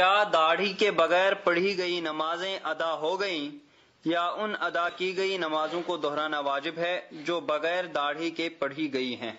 क्या दाढ़ी के बगैर पढ़ी गई नमाजें अदा हो गईं या उन अदा की गई नमाजों को दोहराना वाजिब है जो बगैर दाढ़ी के पढ़ी गई हैं